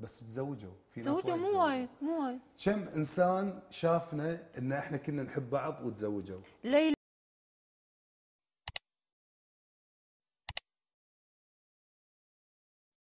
بس تزوجوا في ناس تزوجوا مو وايد مو وايد كم انسان شافنا ان احنا كنا نحب بعض وتزوجوا